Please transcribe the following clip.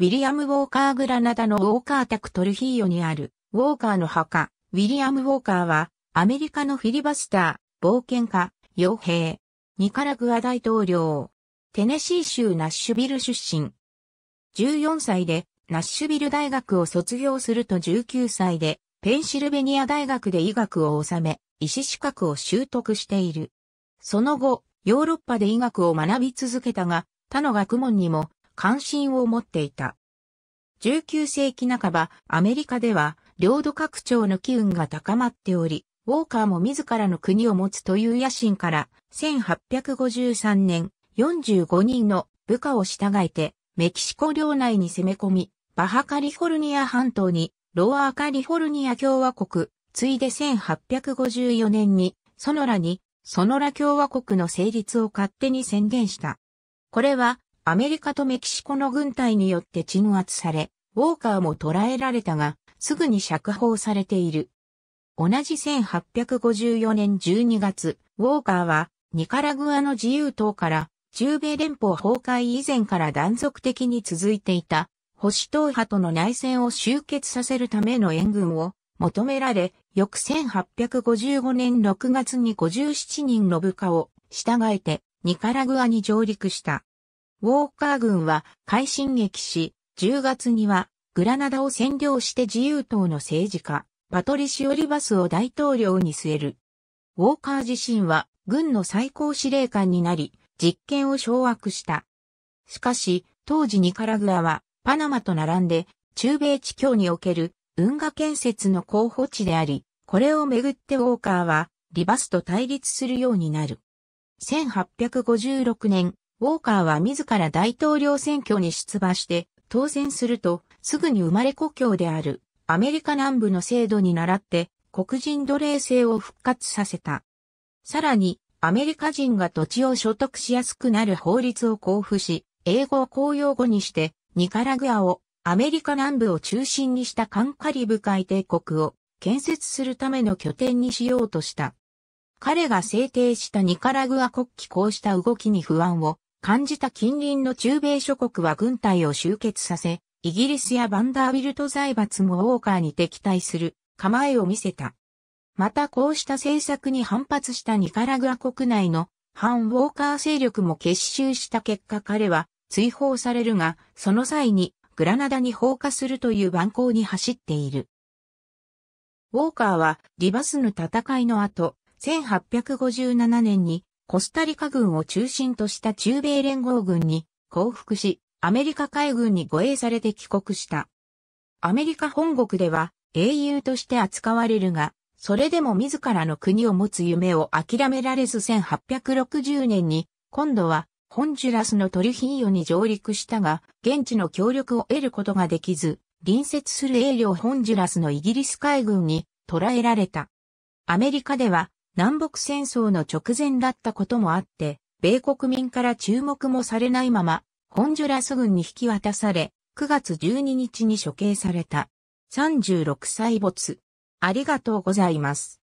ウィリアム・ウォーカー・グラナダのウォーカータク・トルヒーヨにある、ウォーカーの墓、ウィリアム・ウォーカーは、アメリカのフィリバスター、冒険家、傭兵、ニカラグア大統領、テネシー州ナッシュビル出身。14歳で、ナッシュビル大学を卒業すると19歳で、ペンシルベニア大学で医学を収め、医師資格を習得している。その後、ヨーロッパで医学を学び続けたが、他の学問にも関心を持っていた。19世紀半ば、アメリカでは、領土拡張の機運が高まっており、ウォーカーも自らの国を持つという野心から、1853年、45人の部下を従えて、メキシコ領内に攻め込み、バハカリフォルニア半島に、ロアーカリフォルニア共和国、ついで1854年に、ソノラに、ソノラ共和国の成立を勝手に宣言した。これは、アメリカとメキシコの軍隊によって鎮圧され、ウォーカーも捕らえられたが、すぐに釈放されている。同じ1854年12月、ウォーカーはニカラグアの自由党から中米連邦崩壊以前から断続的に続いていた保守党派との内戦を終結させるための援軍を求められ、翌1855年6月に57人の部下を従えてニカラグアに上陸した。ウォーカー軍は快進撃し、10月にはグラナダを占領して自由党の政治家、パトリシオリバスを大統領に据える。ウォーカー自身は軍の最高司令官になり、実権を掌握した。しかし、当時ニカラグアはパナマと並んで中米地境における運河建設の候補地であり、これをめぐってウォーカーはリバスと対立するようになる。1856年、ウォーカーは自ら大統領選挙に出馬して当選するとすぐに生まれ故郷であるアメリカ南部の制度に倣って黒人奴隷制を復活させた。さらにアメリカ人が土地を所得しやすくなる法律を交付し、英語を公用語にしてニカラグアをアメリカ南部を中心にしたカンカリブ海帝国を建設するための拠点にしようとした。彼が制定したニカラグア国旗こうした動きに不安を感じた近隣の中米諸国は軍隊を集結させ、イギリスやバンダービルト財閥もウォーカーに敵対する構えを見せた。またこうした政策に反発したニカラグア国内の反ウォーカー勢力も結集した結果彼は追放されるが、その際にグラナダに放火するという蛮行に走っている。ウォーカーはリバスの戦いの後、1857年にコスタリカ軍を中心とした中米連合軍に降伏し、アメリカ海軍に護衛されて帰国した。アメリカ本国では英雄として扱われるが、それでも自らの国を持つ夢を諦められず1860年に、今度はホンジュラスのトリヒーヨに上陸したが、現地の協力を得ることができず、隣接する英領ホンジュラスのイギリス海軍に捕らえられた。アメリカでは南北戦争の直前だったこともあって、米国民から注目もされないまま、ホンジュラス軍に引き渡され、9月12日に処刑された。36歳没。ありがとうございます。